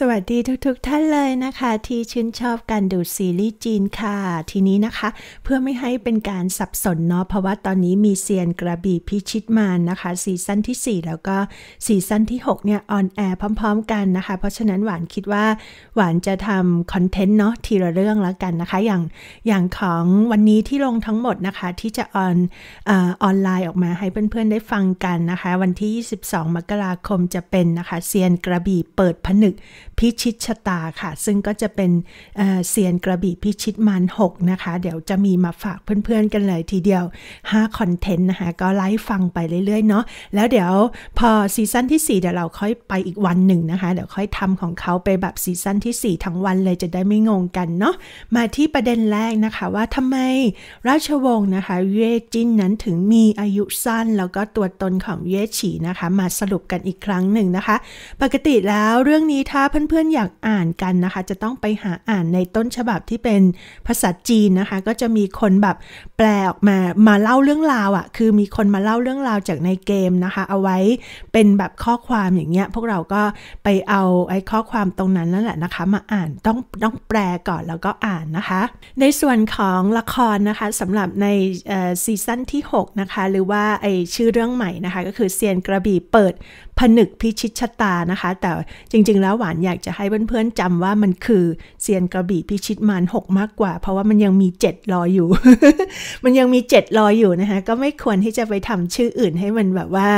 สวัสดีทุกๆทท่านเลยนะคะที่ชื่นชอบการดูซีรีส์จีนค่ะ ทีนี้นะคะ เพื่อไม่ให้เป็นการสับสนเนาะเพราะว่าตอนนี้มีเซียนกระบี่พิชิตมานนะคะซีซั่นที่ 4 แล้วก็ซีซั่นที่ 6 เนี่ยออนแอร์พร้อมๆ กันนะคะ เพราะฉะนั้นหวานคิดว่าหวานจะทำคอนเทนต์เนาะทีละเรื่องแล้วกันนะคะ อย่างอย่างของวันนี้ที่ลงทั้งหมดนะคะที่จะออนออนไลน์ออกมาให้เพื่อนๆ ได้ฟังกันนะคะ วันที่22มกราคมจะเป็นนะคะ เซียนกระบี่เปิดผนึกพิชิตชะตาค่ะซึ่งก็จะเป็นเซียนกระบี่พิชิตมันหกนะคะ เดี๋ยวจะมีมาฝากเพื่อนๆ กันเลยทีเดียว5คอนเทนต์นะคะ ก็ไลฟ์ฟังไปเรื่อย ๆ เนาะแล้วเดี๋ยวพอซีซั่นที่ 4 เดี๋ยวเราค่อยไปอีกวันหนึ่งนะคะ เดี๋ยวค่อยทำของเขาไปแบบซีซั่นที่ 4ทั้งวันเลยจะได้ไม่งงกันเนาะมาที่ประเด็นแรกนะคะว่าทำไมราชวงศ์นะคะเย่จินนั้นถึงมีอายุสั้นแล้วก็ตัวตนของเย่ฉีนะคะ มาสรุปกันอีกครั้งหนึ่งนะคะ ปกติแล้วเรื่องนี้ถ้าเพื่อนพื่อนๆอยากอ่านกันนะคะจะต้องไปหาอ่านในต้นฉบับที่เป็นภาษาจีนนะคะ ก็จะมีคนแบบแปลออกมามาเล่าเรื่องราวอะ่ะคือมีคนมาเล่าเรื่องราวจากในเกมนะคะ เอาไว้เป็นแบบข้อความอย่างเงี้ยพวกเราก็ไปเอาไอ้ข้อความตรงนั้นนั่นแหละนะคะมาอ่านต้องต้องแปลก่อนแล้วก็อ่านนะคะ ในส่วนของละครนะคะสำหรับในซีซั่นที่ 6 นะคะ หรือว่าไอชื่อเรื่องใหม่นะคะก็คือเซียนกระบี่เปิดผนึกพิชิตชะตานะคะ แต่จริงๆ แล้วหวานอยากากจะให้เพื่อนๆจำว่ามันคือเซียนกระบี่พิชิตมารหกมากกว่า เพราะว่ามันยังมีเจ็ดรออยู่ มันยังมีเจ็ดรออยู่นะคะ ก็ไม่ควรที่จะไปทำชื่ออื่นให้มันแบบว่า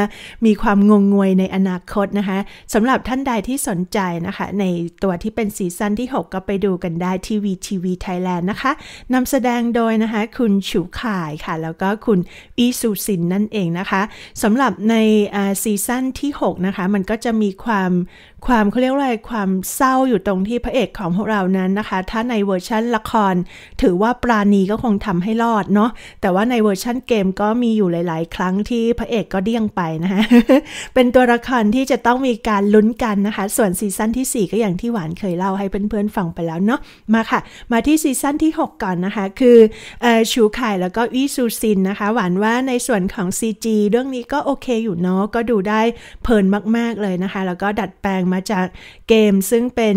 มีความงงงวยในอนาคตนะคะสำหรับท่านใดที่สนใจนะคะ ในตัวที่เป็นซีซั่นที่ 6 ก็ไปดูกันได้ทีวีทีวีไทยแลนด์นะคะนำแสดงโดยนะคะคุณฉูข่ายค่ะ แล้วก็คุณอีสุสินนั่นเองนะคะสำหรับในซีซั่นที่6นะคะมันก็จะมีความความเขาเรียกว่าอะไร ความเศร้าอยู่ตรงที่พระเอกของพวกเรานั้นนะคะ ถ้าในเวอร์ชันละคร ถือว่าปราณีก็คงทำให้รอดเนาะแต่ว่าในเวอร์ชันเกมก็มีอยู่หลาย ๆ ครั้งที่พระเอกก็เดี้ยงไปนะคะเป็นตัวละครที่จะต้องมีการลุ้นกันนะคะ ส่วนซีซั่นที่ 4 ก็อย่างที่หวานเคยเล่าให้เพื่อนๆ ฟังไปแล้วเนาะมาค่ะ มาที่ซีซั่นที่ 6 ก่อนนะคะ คือชูไข่แล้วก็อีซูซินนะคะหวานว่าในส่วนของ CG เรื่องนี้ก็โอเคอยู่เนาะก็ดูได้เพลินมากๆเลยนะคะแล้วก็ดัดแปลงมาจากเกมซึ่งเป็น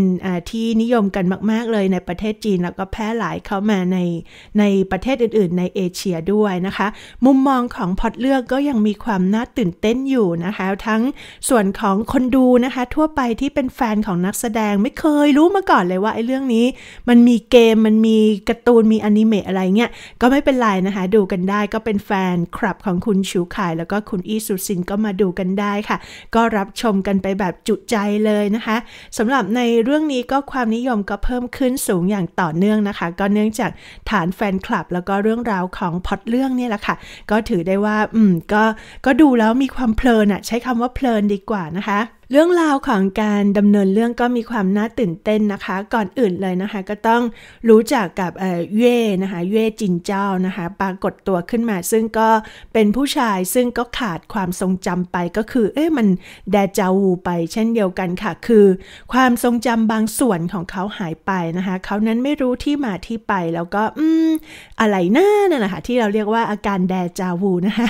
ที่นิยมกันมากๆเลยในประเทศจีน แล้วก็แพร่หลายเข้ามาในในประเทศอื่น ๆ ในเอเชียด้วยนะคะ มุมมองของพอดเลือกก็ยังมีความน่าตื่นเต้นอยู่นะคะทั้งส่วนของคนดูนะคะ ทั่วไปที่เป็นแฟนของนักแสดงไม่เคยรู้มาก่อนเลยว่า ไอ้เรื่องนี้มันมีเกมมันมีการ์ตูนมีอนิเมะอะไรเงี้ยก็ไม่เป็นไรนะคะดูกันได้ก็เป็นแฟนคลับของคุณชูขาย แล้วก็คุณอีสุซินก็มาดูกันได้ค่ะ ก็รับชมกันไปแบบจุใจเลยนะคะสำหรับในเรื่องนี้ก็ความนิยมก็เพิ่มขึ้นสูงอย่างต่อเนื่องนะคะ ก็เนื่องจากฐานแฟนคลับแล้วก็เรื่องราวของพอดเรื่องนี่แหละค่ะ ก็ถือได้ว่า อืม ก็ก็ดูแล้วมีความเพลินอะใช้คำว่าเพลินดีกว่านะคะเรื่องราวของการดำเนินเรื่องก็มีความน่าตื่นเต้นนะคะ ก่อนอื่นเลยนะคะก็ต้องรู้จักกับเอ่อเย่นะคะเย่จินเจ้านะคะปรากฏตัวขึ้นมาซึ่งก็เป็นผู้ชายซึ่งก็ขาดความทรงจำไป ก็คือเอ๊ะมันแดจาวูไป เช่นเดียวกันค่ะ คือความทรงจำบางส่วนของเขาหายไปนะคะ เขานั้นไม่รู้ที่มาที่ไปแล้วก็ อืมอะไรหน้านั่นแหละค่ะที่เราเรียกว่าอาการแดจาวูนะคะ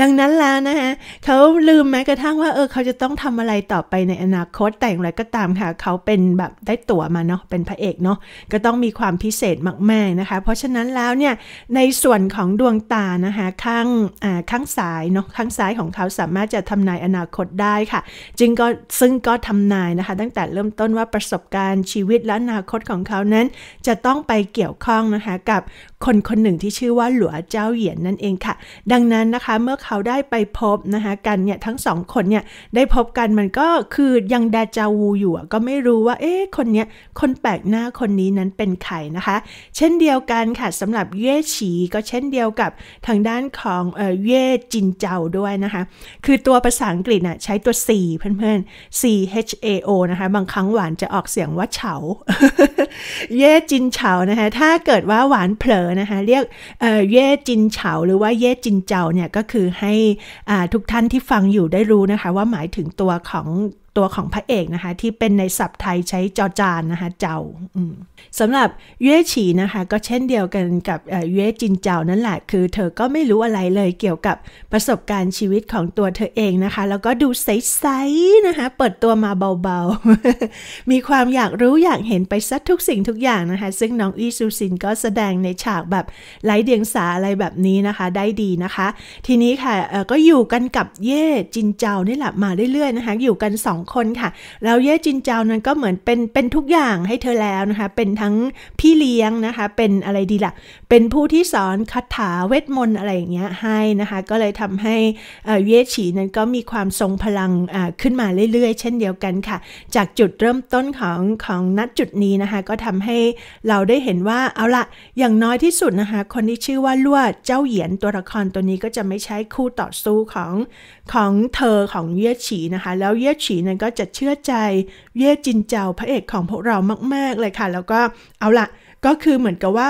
ดังนั้นแล้วนะคะเขาลืมแม้กระทั่งว่า เออเขาจะต้องทำอะไรต่อไปในอนาคตแต่อย่างไรก็ตามค่ะเขาเป็นแบบได้ตั๋วมาเนาะเป็นพระเอกเนาะก็ต้องมีความพิเศษมาก ๆ นะคะ เพราะฉะนั้นแล้วเนี่ยในส่วนของดวงตานะคะข้างอ่าข้างซ้ายเนาะข้างซ้ายของเขาสามารถจะทำนายอนาคตได้ค่ะจึงก็ซึ่งก็ทำนายนะคะ ตั้งแต่เริ่มต้นว่าประสบการณ์ชีวิตและอนาคตของเขานั้นจะต้องไปเกี่ยวข้องนะคะกับคนคนหนึ่งที่ชื่อว่าหลัวเจ้าเหยียนนั่นเองค่ะ ดังนั้นนะคะเมื่อเขาได้ไปพบนะคะกันเนี่ยทั้งสองคนเนี่ยได้พบกันมันก็คือยังดาจาวูอยู่ก็ไม่รู้ว่าเอ๊ะคนเนี้ยคนแปลกหน้าคนนี้นั้นเป็นใครนะคะ เช่นเดียวกันค่ะสำหรับเย่ฉีก็เช่นเดียวกับทางด้านของเออเย่จินเจาด้วยนะคะ คือตัวภาษาอังกฤษน่ะใช้ตัว C เพื่อนๆ C H A O นะคะบางครั้งหวานจะออกเสียงว่าเฉาเย่จินเฉานะคะ ถ้าเกิดว่าหวานเผลอนะคะ เรียกเออเย่จินเฉาหรือว่าเย่จินเจาเนี่ยก็คือให้อ่าทุกท่านที่ฟังอยู่ได้รู้นะคะ ว่าหมายถึงตัวของ嗯。ตัวของพระเอกนะคะที่เป็นในศัพท์ไทยใช้จอจานนะคะเจ้าสำหรับเย่ฉีนะคะก็เช่นเดียวกันกับเย่จินเจ้านั่นแหละ คือเธอก็ไม่รู้อะไรเลยเกี่ยวกับประสบการณ์ชีวิตของตัวเธอเองนะคะ แล้วก็ดูใสๆนะคะเปิดตัวมาเบาๆ มีความอยากรู้อยากเห็นไปซัดทุกสิ่งทุกอย่างนะคะ ซึ่งน้องอีซูซินก็แสดงในฉากแบบไหลเดียงสาอะไรแบบนี้นะคะ ได้ดีนะคะ ทีนี้ค่ะก็อยู่กันกับเย่จินเจ้านี่แหละมาเรื่อยๆนะคะอยู่กัน 2คนค่ะ แล้วเย่จินเจ้านั้นก็เหมือนเป็นเป็นทุกอย่างให้เธอแล้วนะคะเป็นทั้งพี่เลี้ยงนะคะเป็นอะไรดีละ่ะเป็นผู้ที่สอนคาถาเวทมนต์อะไรอย่างเงี้ยให้นะคะก็เลยทำให้เย่ฉีนั้นก็มีความทรงพลังขึ้นมาเรื่อย ๆ เช่นเดียวกันค่ะ จากจุดเริ่มต้นของของนัดจุดนี้นะคะก็ทำให้เราได้เห็นว่าเอาละอย่างน้อยที่สุดนะคะคนที่ชื่อว่าลวดเจ้าเหยียนตัวละครตัวนี้ก็จะไม่ใช่คู่ต่อสู้ของของเธอของเย่ฉีนะคะแล้วเย่ฉีนั้นก็จะเชื่อใจเย่จินเจ้าพระเอกของพวกเรามาก ๆเลยค่ะ แล้วก็เอาละก็คือเหมือนกับว่า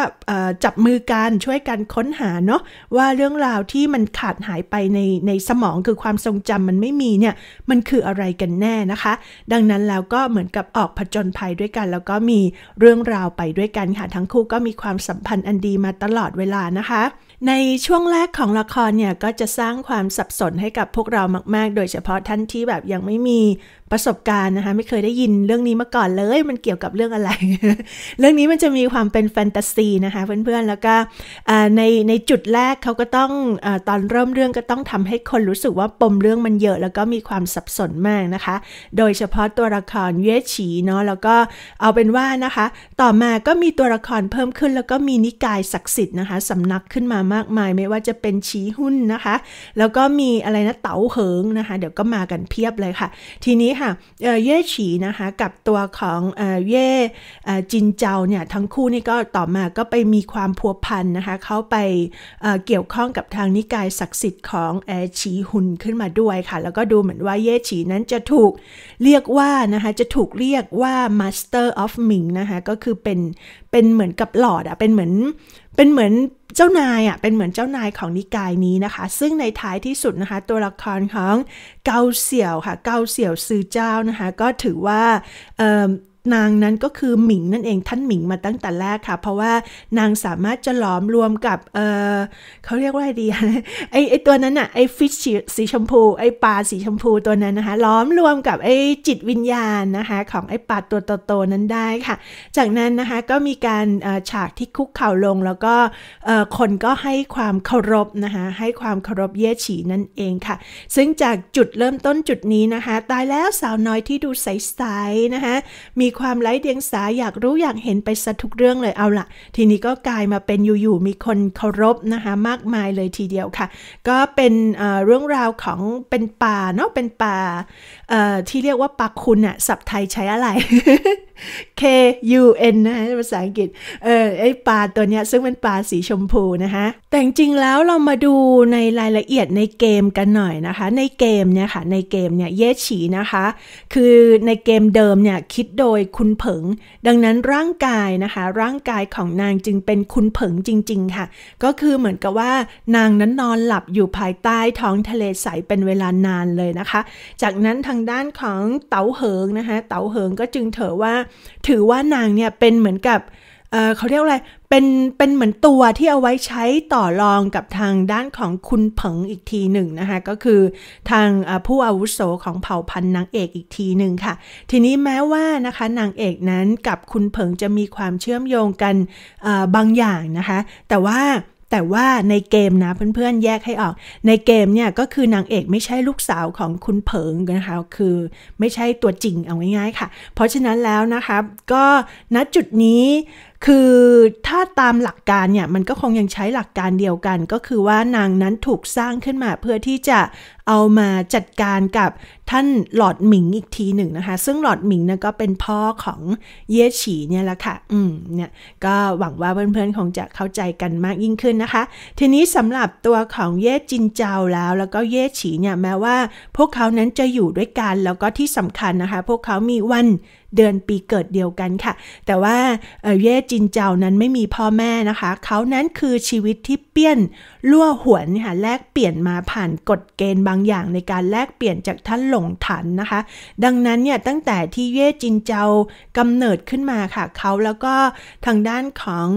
จับมือกันช่วยกันค้นหาเนาะว่าเรื่องราวที่มันขาดหายไปในในสมองคือความทรงจำมันไม่มีเนี่ยมันคืออะไรกันแน่นะคะ ดังนั้นแล้วก็เหมือนกับออกผจญภัยด้วยกัน แล้วก็มีเรื่องราวไปด้วยกันค่ะทั้งคู่ก็มีความสัมพันธ์อันดีมาตลอดเวลานะคะในช่วงแรกของละครเนี่ยก็จะสร้างความสับสนให้กับพวกเรามาก ๆ โดยเฉพาะท่านที่แบบยังไม่มีประสบการณ์นะคะไม่เคยได้ยินเรื่องนี้มาก่อนเลยมันเกี่ยวกับเรื่องอะไร เรื่องนี้มันจะมีความเป็นแฟนตาซีนะคะเพื่อนๆแล้วก็ในในจุดแรกเขาก็ต้องอตอนเริ่มเรื่องก็ต้องทำให้คนรู้สึกว่าปมเรื่องมันเยอะแล้วก็มีความสับสนมากนะคะ โดยเฉพาะตัวละครเย่ฉีเนาะแล้วก็เอาเป็นว่านะคะ ต่อมาก็มีตัวละครเพิ่มขึ้น แล้วก็มีนิกายศักดิ์สิทธิ์นะคะสำนักขึ้นมามากมายไม่ว่าจะเป็นฉีหุ้นนะคะ แล้วก็มีอะไรนะเต๋าเหิงนะคะ เดี๋ยวก็มากันเพียบเลยค่ะ ทีนี้ค่ะเย่ฉีนะคะกับตัวของเย่จินเจาเนี่ยทั้งคู่นี่ก็ต่อมาก็ไปมีความพัวพันนะคะ เขาไปเกี่ยวข้องกับทางนิกายศักดิ์สิทธิ์ของเฉีหุนขึ้นมาด้วยค่ะ แล้วก็ดูเหมือนว่าเย่ฉีนั้นจะถูกเรียกว่านะคะ จะถูกเรียกว่า Master of Ming นะคะ ก็คือเป็นเป็นเหมือนกับหลอดอะเป็นเหมือนเป็นเหมือนเจ้านายอ่ะเป็นเหมือนเจ้านายของนิกายนี้นะคะ ซึ่งในท้ายที่สุดนะคะตัวละครของเกาเสี่ยวค่ะ เกาเสี่ยวซือเจ้านะคะก็ถือว่านางนั้นก็คือหมิงนั่นเองท่านหมิงมาตั้งแต่แรกค่ะ เพราะว่านางสามารถจะหลอมรวมกับเออเขาเรียกว่าอะไรดีไอไอตัวนั้นอะไอฟิชสีชมพูไอปลาสีชมพูตัวนั้นนะคะล้อมรวมกับไอจิตวิญญาณนะคะของไอปลาตัวโตๆนั้นได้ค่ะ จากนั้นนะคะก็มีการฉากที่คุกเข่าลงแล้วก็คนก็ให้ความเคารพนะคะให้ความเคารพเย่ฉีนั่นเองค่ะ ซึ่งจากจุดเริ่มต้นจุดนี้นะคะตายแล้วสาวน้อยที่ดูใสๆนะคะมีมีความไร้เดียงสา อยากรู้อยากเห็นไปซะทุกเรื่องเลยเอาละ ทีนี้ก็กลายมาเป็นอยู่ๆมีคนเคารพนะคะมากมายเลยทีเดียวค่ะ ก็เป็นเรื่องราวของเป็นป่าเนาะ เป็นป่าที่เรียกว่าป่าคุณอะ สับไทยใช้อะไร K U N นะภาษาอังกฤษ เออไอปลาตัวเนี้ยซึ่งเป็นปลาสีชมพูนะคะแต่จริงแล้วเรามาดูในรายละเอียดในเกมกันหน่อยนะคะ ในเกมเนี่ยค่ะในเกมเนี่ยเย่ฉีนะคะ คือในเกมเดิมเนี่ยคิดโดยคุณผงดังนั้นร่างกายนะคะร่างกายของนางจึงเป็นคุณผงจริงๆค่ะ ก็คือเหมือนกับว่านางนั้นนอนหลับอยู่ภายใต้ท้องทะเลใสเป็นเวลานานเลยนะคะ จากนั้นทางด้านของเต๋าเหิงนะคะเต๋าเหิง ก็จึงเถอว่าถือว่านางเนี่ยเป็นเหมือนกับเเขาเรียกอะไร เป็น เป็นเหมือนตัวที่เอาไว้ใช้ต่อรองกับทางด้านของคุณผงอีกทีหนึ่งนะคะ ก็คือทางผู้อาวุโสของเผ่าพันธุ์นางเอกอีกทีหนึ่งค่ะ ทีนี้แม้ว่านะคะนางเอกนั้นกับคุณผงจะมีความเชื่อมโยงกันบางอย่างนะคะ แต่ว่าแต่ว่าในเกมนะเพื่อนๆ แยกให้ออก ในเกมเนี่ยก็คือนางเอกไม่ใช่ลูกสาวของคุณเผิงนะคะคือไม่ใช่ตัวจริงเอาง่ายๆค่ะ เพราะฉะนั้นแล้วนะคะก็ณจุดนี้คือถ้าตามหลักการเนี่ยมันก็คงยังใช้หลักการเดียวกัน ก็คือว่านางนั้นถูกสร้างขึ้นมาเพื่อที่จะเอามาจัดการกับท่านหลอดหมิงอีกทีหนึ่งนะคะ ซึ่งหลอดหมิงนี่ก็เป็นพ่อของเย่ฉีเนี่ยแหละค่ะอืม เนี่ยก็หวังว่าเพื่อนๆคงจะเข้าใจกันมากยิ่งขึ้นนะคะ ทีนี้สำหรับตัวของเย่จินเจาแล้วแล้วก็เย่ฉีเนี่ยแม้ว่า พวกเขานั้นจะอยู่ด้วยกันแล้วก็ที่สำคัญนะคะ พวกเขามีวันเดือนปีเกิดเดียวกันค่ะ แต่ว่าเย่จินเจ้านั้นไม่มีพ่อแม่นะคะ เขานั้นคือชีวิตที่เปี้ยนล่วหวนค่ะแลกเปลี่ยนมาผ่านกฎเกณฑ์บางอย่างในการแลกเปลี่ยนจากท่านหลงถันนะคะ ดังนั้นเนี่ยตั้งแต่ที่เย่จินเจ้ากำเนิดขึ้นมาค่ะ เขาแล้วก็ทางด้านของ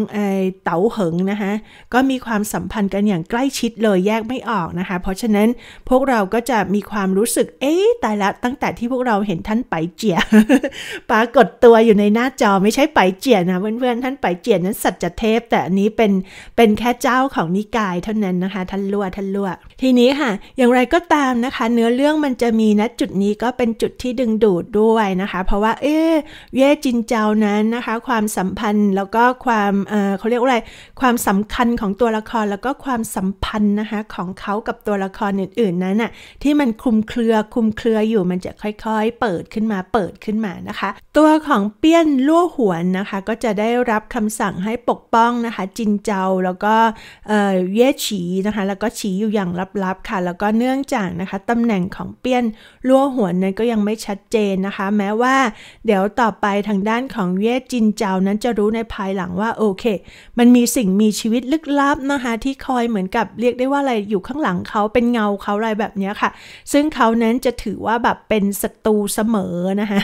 เต๋าเหิงนะคะก็มีความสัมพันธ์กันอย่างใกล้ชิดเลยแยกไม่ออกนะคะ เพราะฉะนั้นพวกเราก็จะมีความรู้สึกเอ๊ะตายละตั้งแต่ที่พวกเราเห็นท่านไปเจียปรากฏตัวอยู่ในหน้าจอไม่ใช่ไปเจียนนะเพื่อนๆท่านไปเจียนนั้น สัจเทพ แต่อันนี้เป็นเป็นแค่เจ้าของนิกายเท่านั้นนะคะท่านลวท่านลวทีนี้ค่ะ อย่างไรก็ตามนะคะ เนื้อเรื่องมันจะมีนะจุดนี้ก็เป็นจุดที่ดึงดูดด้วยนะคะ เพราะว่า เอ๊เย่จินเจ้านั้นนะคะ ความสัมพันธ์แล้วก็ความเออเขาเรียกว่าอะไรความสำคัญของตัวละครแล้วก็ความสัมพันธ์นะคะ ของเขากับตัวละครอื่นๆ นั้นอ่ะที่มันคลุมเครือคลุมเครืออยู่มันจะค่อยๆเปิดขึ้นมาเปิดขึ้นมานะคะตัวของเปี้ยนลู่่หวนนะคะ ก็จะได้รับคำสั่งให้ปกป้องนะคะ จินเจาแล้วก็เย่ฉีนะคะ แล้วก็ฉีอยู่อย่างลับๆ ค่ะ แล้วก็เนื่องจากนะคะตำแหน่งของเปี้ยนลั่วหวนนั้นก็ยังไม่ชัดเจนนะคะ แม้ว่าเดี๋ยวต่อไปทางด้านของเย่จินเจานั้นจะรู้ในภายหลังว่า โอเค มันมีสิ่งมีชีวิตลึกลับนะคะ ที่คอยเหมือนกับเรียกได้ว่าอะไรอยู่ข้างหลังเขาเป็นเงาเขาอะไรแบบนี้ค่ะ ซึ่งเขานั้นจะถือว่าแบบเป็นศัตรูเสมอนะคะ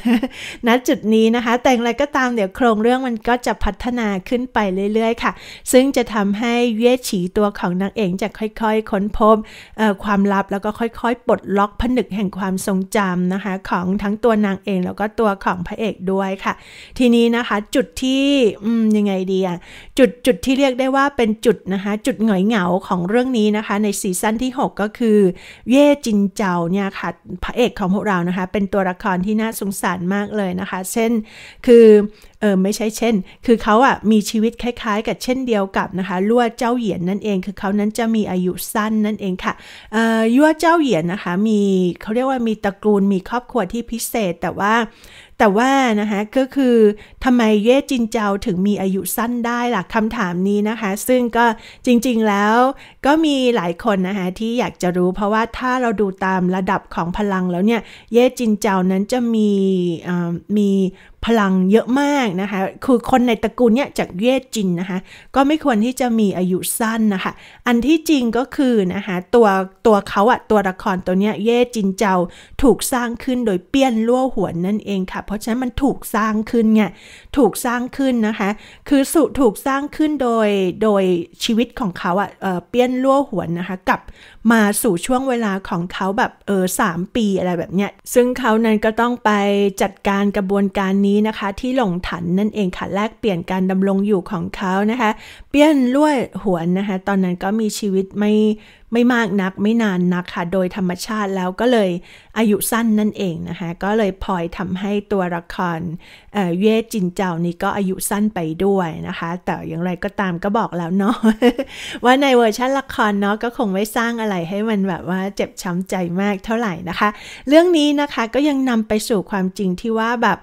ณจุดนี้นะคะแต่อะไรก็ตามเดี๋ยวโครงเรื่องมันก็จะพัฒนาขึ้นไปเรื่อยๆค่ะ ซึ่งจะทำให้เย่ฉีตัวของนางเอกจะค่อยๆค้นพบความลับแล้วก็ค่อยๆ ปลดล็อกผนึกแห่งความทรงจำนะคะ ของทั้งตัวนางเองแล้วก็ตัวของพระเอกด้วยค่ะ ทีนี้นะคะจุดที่ยังไงดีอะจุดจุดที่เรียกได้ว่าเป็นจุดนะคะ จุดหงอยเหงาของเรื่องนี้นะคะ ในซีซั่นที่ 6 ก็คือเย่จินเจ้าเนี่ยค่ะพระเอกของพวกเรานะคะเป็นตัวละครที่น่าสงสารมากเลยนะคะคะเช่นคือ เออไม่ใช่ เช่น คือเขาอ่ะ มีชีวิต คล้าย ๆ กับ เช่นเดียวกับนะคะลวดเจ้า เหยียน นั่นเอง คือเขานั้นจะมีอายุสั้น นั่นเอง ค่ะ เอ่อ ยัดวเจ้า เหยียน นะคะ มี เขาเรียกว่า มี ตระกูล มีครอบครัว ที่พิเศษ แต่ว่าแต่ว่านะคะก็คือทำไมเย่จินเจาถึงมีอายุสั้นได้ล่ะคำถามนี้นะคะ ซึ่งก็จริง ๆแล้วก็มีหลายคนนะคะที่อยากจะรู้เพราะว่าถ้าเราดูตามระดับของพลังแล้วเนี่ย เย่จินเจานั้นจะมีมีพลังเยอะมากนะคะ คือคนในตระกูลเนี่ยจากเย่จินนะคะ ก็ไม่ควรที่จะมีอายุสั้นนะคะ อันที่จริงก็คือนะคะ ตัวตัวเขาอะตัวละครตัวเนี้ยเย่จินเจ้าถูกสร้างขึ้นโดยเปี้ยนล่วหัวนั่นเองค่ะ เพราะฉะนั้นมันถูกสร้างขึ้นไงถูกสร้างขึ้นนะคะ คือสุถูกสร้างขึ้นโดยโดยชีวิตของเขาอะเออเปี้ยนล่วหัวนนะคะกับมาสู่ช่วงเวลาของเขาแบบเออสามปีอะไรแบบเนี้ย ซึ่งเขานั้นก็ต้องไปจัดการกระบวนการนี้ี้นะคะ ที่หลงถันนั่นเองค่ะแลกเปลี่ยนการ ดำรงอยู่ของเขานะคะ เปี้ยนล้วยหวนนะคะตอนนั้นก็มีชีวิตไม่ไม่มากนักไม่นานนักค่ะโดยธรรมชาติแล้วก็เลยอายุสั้นนั่นเองนะคะ ก็เลยพลอยทำให้ตัวละครเย่จินเจ้านี้ก็อายุสั้นไปด้วยนะคะ แต่อย่างไรก็ตามก็บอกแล้วเนาะว่าในเวอร์ชันละครเนาะก็คงไม่สร้างอะไรให้มันแบบว่า เจ็บช้ำใจมากเท่าไหร่นะคะ เรื่องนี้นะคะก็ยังนำไปสู่ความจริงที่ว่าแบบ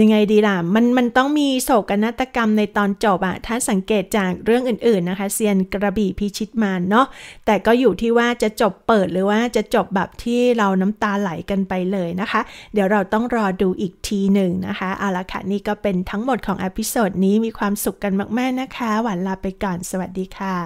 ยังไงดีล่ะมันมันต้องมีโศกนาฏกรรมในตอนจบอะถ้าสังเกตจากเรื่องอื่นๆนะคะเซียนกระบี่พิชิตมานเนาะแต่ก็อยู่ที่ว่าจะจบเปิดหรือว่าจะจบแบบที่เราน้ำตาไหลกันไปเลยนะคะ เดี๋ยวเราต้องรอดูอีกทีหนึ่งนะคะเอาละค่ะนี่ก็เป็นทั้งหมดของอพิโซดนี้มีความสุขกันมากๆนะคะ หวันลาไปก่อน สวัสดีค่ะ